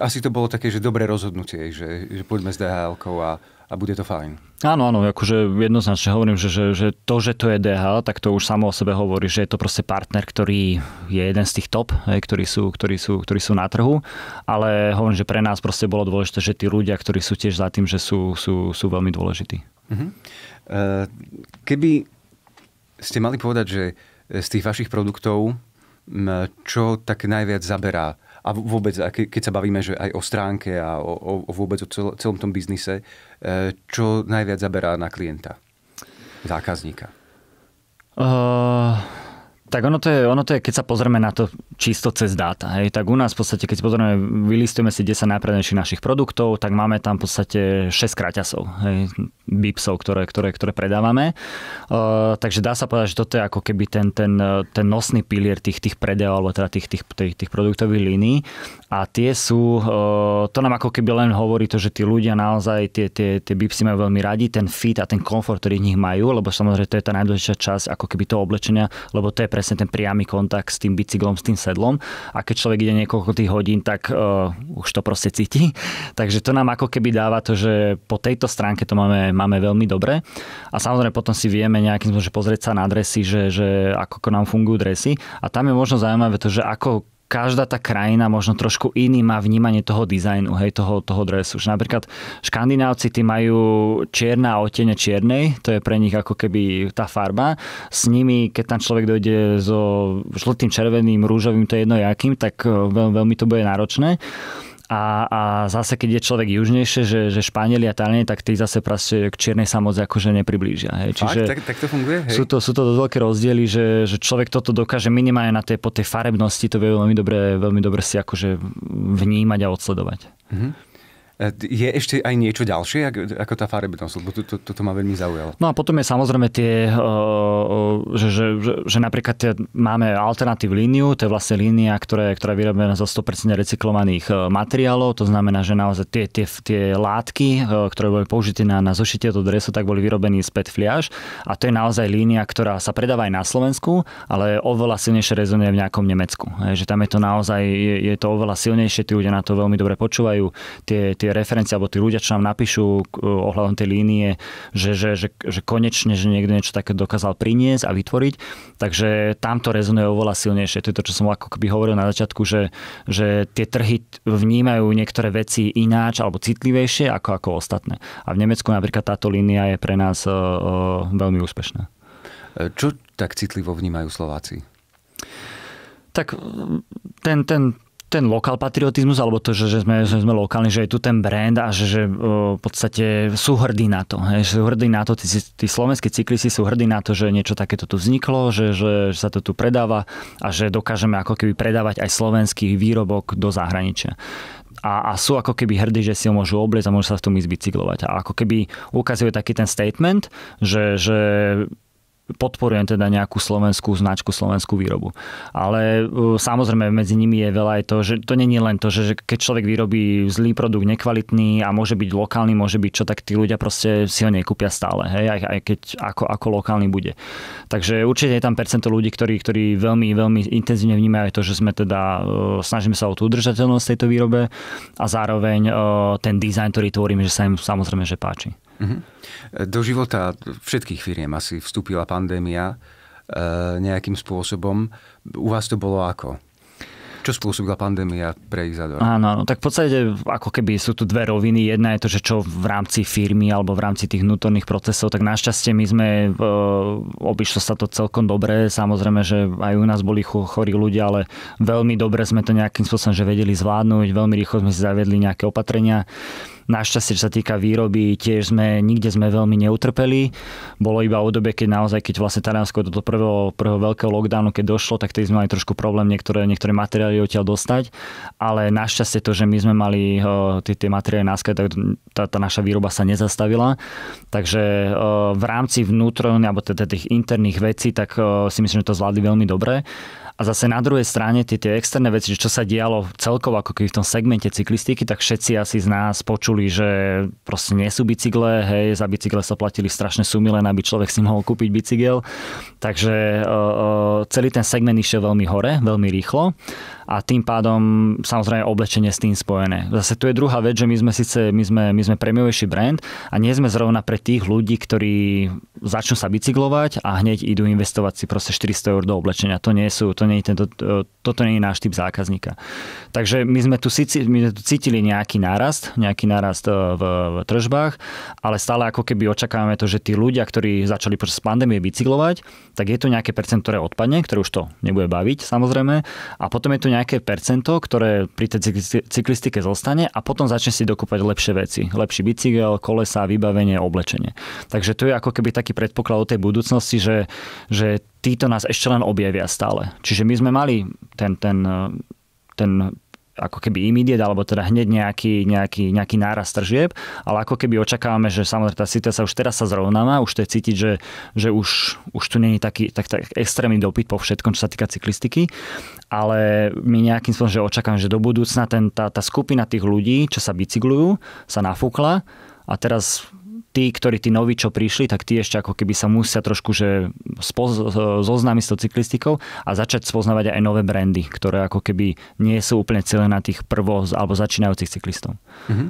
Asi to bolo také, že dobré rozhodnutie, že, že poďme s dhl a, a bude to fajn. Áno, áno, akože jednoznačne hovorím, že, že, že to, že to je DH, tak to už samo o sebe hovorí, že je to proste partner, ktorý je jeden z tých top, hej, ktorí, sú, ktorí, sú, ktorí sú na trhu, ale hovorím, že pre nás proste bolo dôležité, že tí ľudia, ktorí sú tiež za tým, že sú, sú, sú veľmi dôležití. Uh-huh. Keby ste mali povedať, že z tých vašich produktov, čo tak najviac zaberá a vôbec, keď sa bavíme že aj o stránke a o, o vôbec o cel, celom tom biznise, e, čo najviac zaberá na klienta, zákazníka? Uh... Tak ono to, je, ono to je, keď sa pozrieme na to čisto cez dáta, hej, tak u nás v podstate, keď si pozrieme, vylistujeme si 10 najprednejších našich produktov, tak máme tam v podstate 6 kraťasov, hej, bipsov, ktoré, ktoré, ktoré predávame. Uh, takže dá sa povedať, že toto je ako keby ten, ten, e, ten nosný pilier tých, tých predajov, alebo teda tých, tých, tých, tých produktových línií. A tie sú, uh, to nám ako keby len hovorí to, že tí ľudia naozaj tie, tie, tie bipsy majú veľmi radi, ten fit a ten komfort, ktorý v nich majú, lebo samozrejme to je tá najdôležitejšia časť ako keby toho oblečenia, lebo to je pre presne ten priamy kontakt s tým bicyklom, s tým sedlom a keď človek ide niekoľko tých hodín, tak uh, už to proste cíti. Takže to nám ako keby dáva to, že po tejto stránke to máme, máme veľmi dobre a samozrejme potom si vieme nejakým spôsobom pozrieť sa na dresy, že, že ako nám fungujú dresy a tam je možno zaujímavé to, že ako každá tá krajina možno trošku iný má vnímanie toho dizajnu, hej, toho, toho dresu. Že napríklad škandinávci tí majú čierna a otene čiernej, to je pre nich ako keby tá farba. S nimi, keď tam človek dojde so žltým, červeným, rúžovým, to je jedno jakým, tak e, veľ, veľmi to bude náročné. A, a zase, keď je človek južnejšie, že, že Španieli a Taliani, tak tí zase proste k čiernej samozrejme akože nepriblížia. Hej. Čiže Fakt? Tak, tak to funguje? Hej. Sú, to, sú to veľké rozdiely, že, že človek toto dokáže minimálne na tej, po tej farebnosti, to vie veľmi dobre, veľmi dobre si akože vnímať a odsledovať. Mm-hmm. E, je ešte aj niečo ďalšie, ako tá farebnosť? Lebo to, to, toto ma veľmi zaujalo. No a potom je samozrejme tie, e, e, že, že, že, že napríklad máme alternatív líniu, to je vlastne línia, ktorá, ktorá je vyrobená zo 100% recyklovaných materiálov, to znamená, že naozaj tie, tie, tie látky, ktoré boli použité na, na zošitie toho dresu, tak boli vyrobené z PET fliaž a to je naozaj línia, ktorá sa predáva aj na Slovensku, ale oveľa silnejšie rezonuje v nejakom Nemecku. Že tam je to naozaj, je, je to oveľa silnejšie, tí ľudia na to veľmi dobre počúvajú, tie, tie referencie alebo tí ľudia, čo nám napíšu e, ohľadom tej línie, že, že, že, že konečne, že niekto niečo také dokázal priniesť a vytvoriť. Takže tam to rezonuje oveľa silnejšie. To je to, čo som ako keby hovoril na začiatku, že, že tie trhy vnímajú niektoré veci ináč alebo citlivejšie ako, ako ostatné. A v Nemecku napríklad táto línia je pre nás uh, veľmi úspešná. Čo tak citlivo vnímajú Slováci? Tak ten, ten ten lokal patriotizmus, alebo to, že, že, sme, že sme lokálni, že je tu ten brand a že, že v podstate sú hrdí na to. Hej, sú hrdí na to, tí, tí slovenskí cyklisti sú hrdí na to, že niečo takéto tu vzniklo, že, že, že sa to tu predáva a že dokážeme ako keby predávať aj slovenský výrobok do zahraničia a, a sú ako keby hrdí, že si ho môžu obliecť a môžu sa v tom ísť bicyklovať. A ako keby ukazuje taký ten statement, že, že podporujem teda nejakú slovenskú značku, slovenskú výrobu. Ale e, samozrejme medzi nimi je veľa aj to, že to není len to, že keď človek vyrobí zlý produkt, nekvalitný a môže byť lokálny, môže byť čo, tak tí ľudia proste si ho nekúpia stále, hej, aj, aj keď ako, ako lokálny bude. Takže určite je tam percento ľudí, ktorí, ktorí veľmi, veľmi intenzívne vnímajú aj to, že sme teda, e, snažíme sa o tú udržateľnosť tejto výrobe a zároveň e, ten dizajn, ktorý tvoríme, že sa im samozrejme, že páči. Mhm. Do života všetkých firiem asi vstúpila pandémia e, nejakým spôsobom. U vás to bolo ako? Čo spôsobila pandémia pre Izadora? Áno, áno, tak v podstate ako keby sú tu dve roviny. Jedna je to, že čo v rámci firmy alebo v rámci tých vnútorných procesov, tak našťastie my sme, e, obišlo sa to celkom dobre. Samozrejme, že aj u nás boli chorí ľudia, ale veľmi dobre sme to nejakým spôsobom že vedeli zvládnuť, veľmi rýchlo sme si zaviedli nejaké opatrenia. Našťastie, čo sa týka výroby, tiež sme, nikde sme veľmi neutrpeli. Bolo iba v dobe, keď naozaj, keď vlastne Taliansko do toho prvého, prvého veľkého lockdownu, keď došlo, tak tedy sme mali trošku problém niektoré, niektoré materiály odtiaľ dostať. Ale našťastie to, že my sme mali eh, tie materiály náskať, tak tá, tá naša výroba sa nezastavila. Takže eh, v rámci vnútorných, alebo teda tých interných vecí, tak eh, si myslím, že to zvládli veľmi dobre. A zase na druhej strane tie, tie externé veci, čo sa dialo celkovo ako keby v tom segmente cyklistiky, tak všetci asi z nás počuli, že proste nie sú bicykle, hej, za bicykle sa platili strašné sumy, len aby človek si mohol kúpiť bicykel. Takže uh, celý ten segment išiel veľmi hore, veľmi rýchlo a tým pádom samozrejme oblečenie s tým spojené. Zase tu je druhá vec, že my sme síce my sme, my sme premiovejší brand a nie sme zrovna pre tých ľudí, ktorí začnú sa bicyklovať a hneď idú investovať si proste 400 eur do oblečenia. To nie sú, to je tento, toto není náš typ zákazníka. Takže my sme tu, my sme tu cítili nejaký nárast, nejaký nárast e, v, v tržbách, ale stále ako keby očakávame to, že tí ľudia, ktorí začali počas pandémie bicyklovať, tak je to nejaké percento, ktoré odpadne, ktoré už to nebude baviť samozrejme. A potom je to nejaké percento, ktoré pri tej cyklistike zostane a potom začne si dokúpať lepšie veci. Lepší bicykel, kolesa, vybavenie, oblečenie. Takže to je ako keby taký predpoklad o tej budúcnosti, že, že títo nás ešte len objavia stále. Čiže my sme mali ten, ten, ten ako keby imidiet, alebo teda hneď nejaký, nejaký, nejaký náraz tržieb, ale ako keby očakávame, že samozrejme tá situácia už teraz sa zrovnáva, už to je cítiť, že, že už, už tu není taký tak, tak extrémny dopyt po všetkom, čo sa týka cyklistiky, ale my nejakým spôsobom, že očakávame, že do budúcna ten, tá, tá skupina tých ľudí, čo sa bicyklujú, sa nafúkla a teraz tí, ktorí tí noví, čo prišli, tak tí ešte ako keby sa musia trošku že spoz, e, zoznámiť s tou cyklistikou a začať spoznávať aj nové brandy, ktoré ako keby nie sú úplne celé na tých prvo alebo začínajúcich cyklistov. Mm-hmm.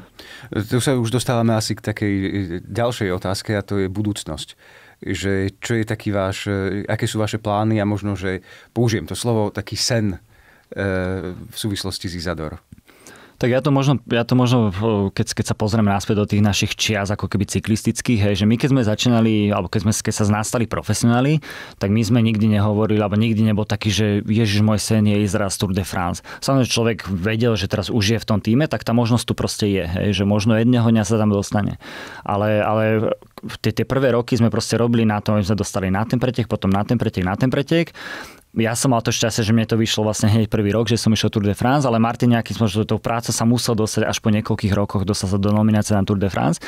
Tu sa už dostávame asi k takej e, ďalšej otázke a to je budúcnosť že čo je taký váš, e, aké sú vaše plány a možno, že použijem to slovo, taký sen e, v súvislosti s Izador. Tak ja to možno, ja to možno eh, keď, keď sa pozriem náspäť do tých našich čias ako keby cyklistických, hej, že my keď sme začínali, alebo keď, sme, keď sa z nás stali profesionáli, tak my sme nikdy nehovorili, alebo nikdy nebol taký, že Ježiš môj sen je ísť raz Tour de France. Samozrejme, človek vedel, že teraz už je v tom týme, tak tá možnosť tu proste je, hej, že možno jedného dňa sa tam dostane. Ale, ale tie, tie prvé roky sme proste robili na tom, že sme dostali na ten pretek, potom na ten pretek, na ten pretek ja som mal to šťastie, že mne to vyšlo vlastne hneď prvý rok, že som išiel Tour de France, ale Martin nejakým spôsobom toho práca sa musel dostať až po niekoľkých rokoch, dostať sa do nominácie na Tour de France,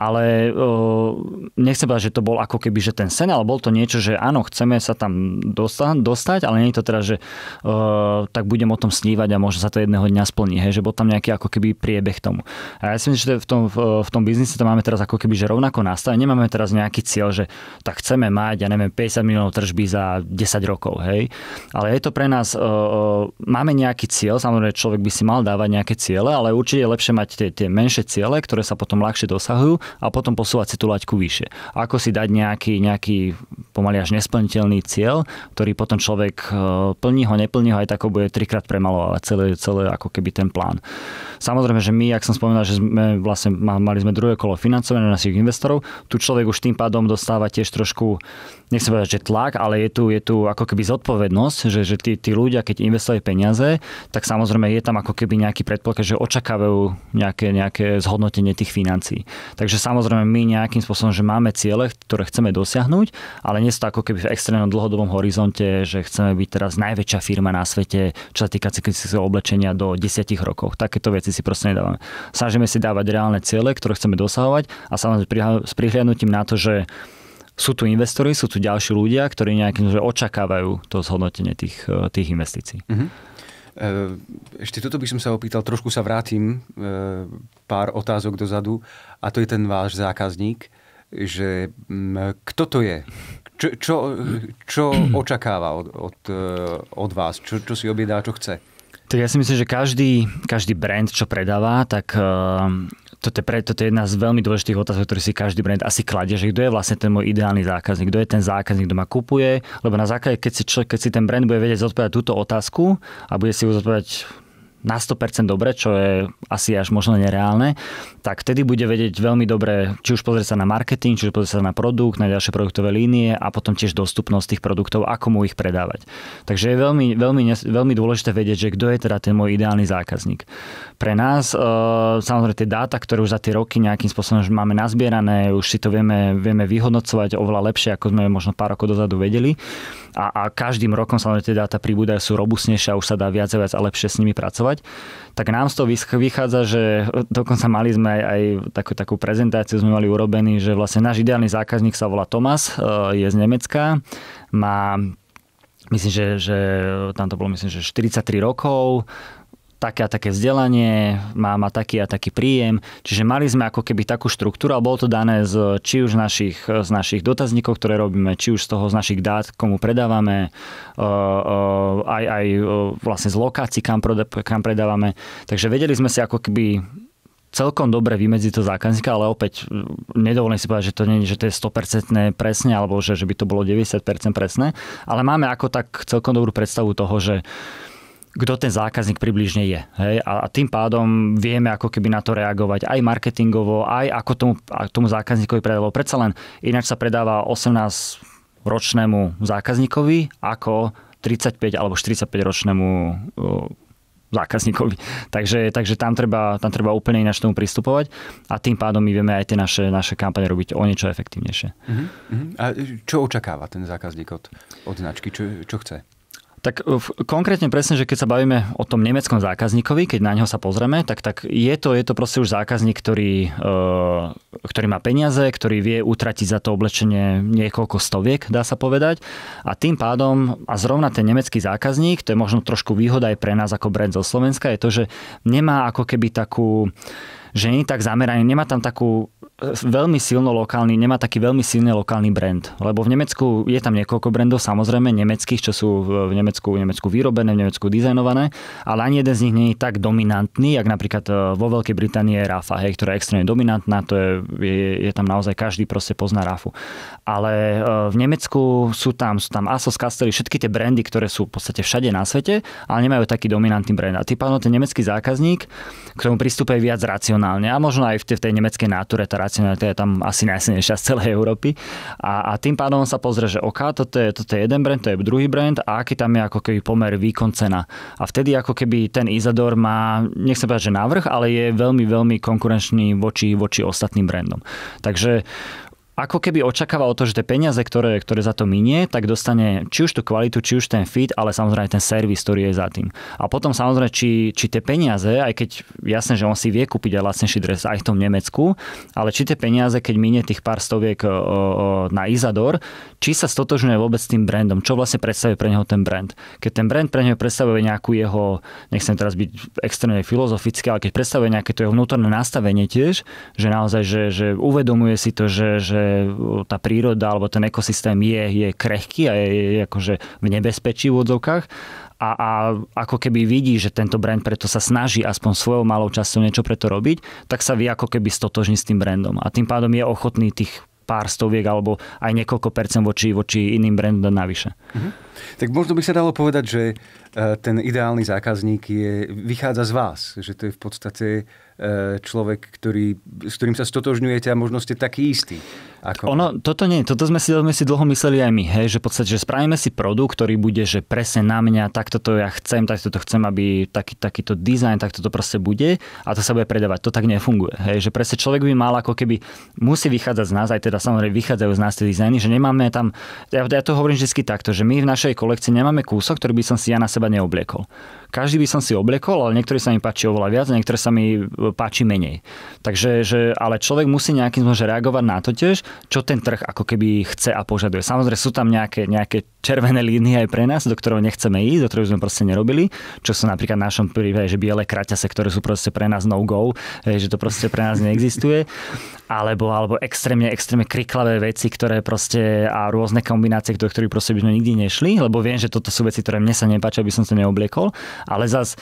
ale uh, nechcem povedať, že to bol ako keby, že ten sen, ale bol to niečo, že áno, chceme sa tam dostať, dostať ale nie je to teda, že uh, tak budem o tom snívať a možno sa to jedného dňa splní, hej, že bol tam nejaký ako keby priebeh tomu. A ja si myslím, že v tom, v tom biznise to máme teraz ako keby, že rovnako nastavené, nemáme teraz nejaký cieľ, že tak chceme mať, ja neviem, 50 miliónov tržby za 10 rokov, hej, Hej. Ale je to pre nás, e, e, máme nejaký cieľ, samozrejme človek by si mal dávať nejaké ciele, ale určite je lepšie mať tie, tie menšie ciele, ktoré sa potom ľahšie dosahujú a potom posúvať si tú laťku vyššie. Ako si dať nejaký, nejaký pomaly až nesplniteľný cieľ, ktorý potom človek e, plní ho, neplní ho, aj tak bude trikrát premalovať celé, celé ako keby ten plán. Samozrejme, že my, ak som spomínal, že sme vlastne mali sme druhé kolo financovania našich investorov, tu človek už tým pádom dostáva tiež trošku, nechcem povedať, že tlak, ale je tu, je tu ako keby zodpovedný zodpovednosť, že, že tí, tí ľudia, keď investujú peniaze, tak samozrejme je tam ako keby nejaký predpoklad, že očakávajú nejaké, nejaké zhodnotenie tých financií. Takže samozrejme my nejakým spôsobom, že máme ciele, ktoré chceme dosiahnuť, ale nie sú to ako keby v extrémnom dlhodobom horizonte, že chceme byť teraz najväčšia firma na svete, čo sa týka cyklistického oblečenia do 10 rokov. Takéto veci si proste nedávame. Snažíme si dávať reálne ciele, ktoré chceme dosahovať a samozrejme s prihľadnutím na to, že sú tu investori, sú tu ďalší ľudia, ktorí nejakým že očakávajú to zhodnotenie tých, e, tých investícií. Uh-huh. Ešte toto by som sa opýtal, trošku sa vrátim e, pár otázok dozadu a to je ten váš zákazník, že kto to je? Čo, čo, čo očakáva od, od, od vás? Čo, čo si objedá, čo chce? Tak ja si myslím, že každý, každý brand, čo predáva, tak eh, toto je, toto je jedna z veľmi dôležitých otázok, ktoré si každý brand asi kladie, že kto je vlastne ten môj ideálny zákazník, kto je ten zákazník, kto ma kupuje, lebo na základe, keď si, čo, keď si ten brand bude vedieť zodpovedať túto otázku a bude si ju zodpovedať na 100% dobre, čo je asi až možno nereálne, tak vtedy bude vedieť veľmi dobre, či už pozrieť sa na marketing, či už pozrieť sa na produkt, na ďalšie produktové línie a potom tiež dostupnosť tých produktov, ako mu ich predávať. Takže je veľmi, veľmi, veľmi dôležité vedieť, že kto je teda ten môj ideálny zákazník. Pre nás, e, samozrejme, tie dáta, ktoré už za tie roky nejakým spôsobom už máme nazbierané, už si to vieme, vieme vyhodnocovať oveľa lepšie, ako sme možno pár rokov dozadu vedeli. A, a každým rokom samozrejme tie dáta pribúdajú, sú robustnejšie a už sa dá viac a viac a lepšie s nimi pracovať. Tak nám z toho vychádza, že dokonca mali sme aj, aj takú, takú prezentáciu sme mali urobený, že vlastne náš ideálny zákazník sa volá Tomas, e, je z Nemecka, má myslím, že, že tam to bolo myslím, že 43 rokov, také a také vzdelanie, má, má taký a taký príjem. Čiže mali sme ako keby takú štruktúru, ale bolo to dané z, či už našich, z našich dotazníkov, ktoré robíme, či už z toho z našich dát, komu predávame, e, e, aj, aj vlastne z lokácií, kam, kam predávame. Takže vedeli sme si ako keby celkom dobre vymedzi to zákazníka, ale opäť nedovolím si povedať, že to nie že to je 100% presne, alebo že, že by to bolo 90% presné, ale máme ako tak celkom dobrú predstavu toho, že kto ten zákazník približne je. Hej? A, a tým pádom vieme ako keby na to reagovať aj marketingovo, aj ako tomu, tomu zákazníkovi predávalo. Predsa len ináč sa predáva 18 ročnému zákazníkovi ako 35 alebo 45 ročnému zákazníkovi. Takže, takže tam, treba, tam treba úplne ináč tomu pristupovať a tým pádom my vieme aj tie naše, naše kampane robiť o niečo efektívnejšie. Uh-huh. A čo očakáva ten zákazník od, od značky? Čo, čo chce? Tak e, konkrétne presne, že keď sa bavíme o tom nemeckom zákazníkovi, keď na neho sa pozrieme, tak, tak je, to, je to proste už zákazník, ktorý, e, ktorý má peniaze, ktorý vie utratiť za to oblečenie niekoľko stoviek, dá sa povedať. A tým pádom, a zrovna ten nemecký zákazník, to je možno trošku výhoda aj pre nás ako brand zo Slovenska, je to, že nemá ako keby takú že nie je tak zameraný, nemá tam takú veľmi silno lokálny, nemá taký veľmi silný lokálny brand. Lebo v Nemecku je tam niekoľko brandov, samozrejme nemeckých, čo sú v Nemecku, v Nemecku vyrobené, v Nemecku dizajnované, ale ani jeden z nich nie je tak dominantný, jak napríklad e, vo Veľkej Británii je Rafa, hej, ktorá je extrémne dominantná, to je, je, je tam naozaj každý proste pozná Rafu. Ale e, v Nemecku sú tam, sú tam Asos, Castelli, všetky tie brandy, ktoré sú v podstate všade na svete, ale nemajú taký dominantný brand. A tým pádom ten nemecký zákazník k tomu pristupuje viac racionálne a možno aj v tej, v tej nemeckej náture tá to je tam asi najsilnejšia z celej Európy. A, a tým pádom sa pozrie, že OK, toto je, toto je jeden brand, to je druhý brand a aký tam je ako keby pomer výkon cena. A vtedy ako keby ten Izador má, nechcem povedať, že návrh, ale je veľmi, veľmi konkurenčný voči, voči ostatným brandom. Takže ako keby očakával to, že tie peniaze, ktoré, ktoré za to minie, tak dostane či už tú kvalitu, či už ten fit, ale samozrejme ten servis, ktorý je za tým. A potom samozrejme, či, či tie peniaze, aj keď jasné, že on si vie kúpiť aj lacnejší dres aj v tom Nemecku, ale či tie peniaze, keď minie tých pár stoviek o, o, na Izador, či sa stotožňuje vôbec s tým brandom, čo vlastne predstavuje pre neho ten brand. Keď ten brand pre neho predstavuje nejakú jeho, nechcem teraz byť extrémne filozofické, ale keď predstavuje nejaké to jeho vnútorné nastavenie tiež, že naozaj, že, že uvedomuje si to, že, že tá príroda alebo ten ekosystém je, je krehký a je, je akože v nebezpečí v odzovkách a, a ako keby vidí, že tento brand preto sa snaží aspoň svojou malou časťou niečo preto robiť, tak sa vie ako keby stotožní s tým brandom a tým pádom je ochotný tých pár stoviek alebo aj niekoľko percent voči, voči iným brandom navyše. Mhm. Tak možno by sa dalo povedať, že e, ten ideálny zákazník je, vychádza z vás, že to je v podstate e, človek, ktorý, s ktorým sa stotožňujete a možno ste taký istý. Ako... Ono, toto nie, toto sme si sme si dlho mysleli aj my, hej, že v podstate, že spravíme si produkt, ktorý bude, že presne na mňa, takto to ja chcem, takto to chcem, aby taký, takýto dizajn, takto to proste bude a to sa bude predávať. To tak nefunguje, hej, že presne človek by mal ako keby, musí vychádzať z nás, aj teda samozrejme vychádzajú z nás tie dizajny, že nemáme tam, ja, ja to hovorím vždy takto, že my v našej kolekcii nemáme kúsok, ktorý by som si ja na seba neobliekol. Každý by som si obliekol, ale niektorí sa mi páči oveľa viac, niektoré sa mi e, páči menej. Takže, že, ale človek musí nejakým spôsobom reagovať na to tiež, čo ten trh ako keby chce a požaduje. Samozrejme sú tam nejaké, nejaké červené línie aj pre nás, do ktorého nechceme ísť, do ktorého sme proste nerobili, čo sú napríklad v našom prípade, že biele kraťase, ktoré sú proste pre nás no-go, e, že to proste pre nás neexistuje, alebo, alebo extrémne, extrémne kriklavé veci, ktoré proste a rôzne kombinácie, do ktorých proste by sme nikdy nešli, lebo viem, že toto sú veci, ktoré mne sa nepáčia, aby som sa neobliekol, ale zas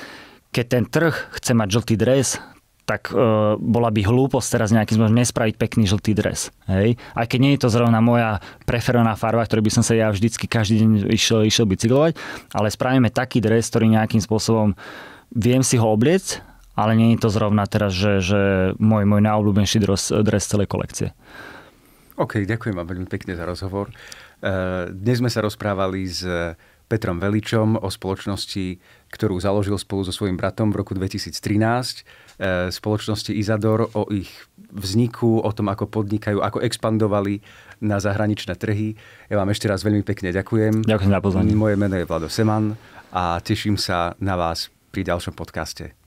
keď ten trh chce mať žltý dres, tak e, bola by hlúposť teraz nejakým spôsobom nespraviť pekný žltý dres. Hej? Aj keď nie je to zrovna moja preferovaná farba, ktorý by som sa ja vždycky každý deň išiel, išiel bicyklovať, ale spravíme taký dres, ktorý nejakým spôsobom viem si ho obliec, ale nie je to zrovna teraz, že, že môj, môj najobľúbenejší dres, dres celej kolekcie. OK, ďakujem vám veľmi pekne za rozhovor. E, dnes sme sa rozprávali s Petrom Veličom o spoločnosti, ktorú založil spolu so svojím bratom v roku 2013 E, spoločnosti Izador, o ich vzniku, o tom, ako podnikajú, ako expandovali na zahraničné trhy. Ja vám ešte raz veľmi pekne ďakujem. Ďakujem za pozvanie. Moje meno je Vlado Seman a teším sa na vás pri ďalšom podcaste.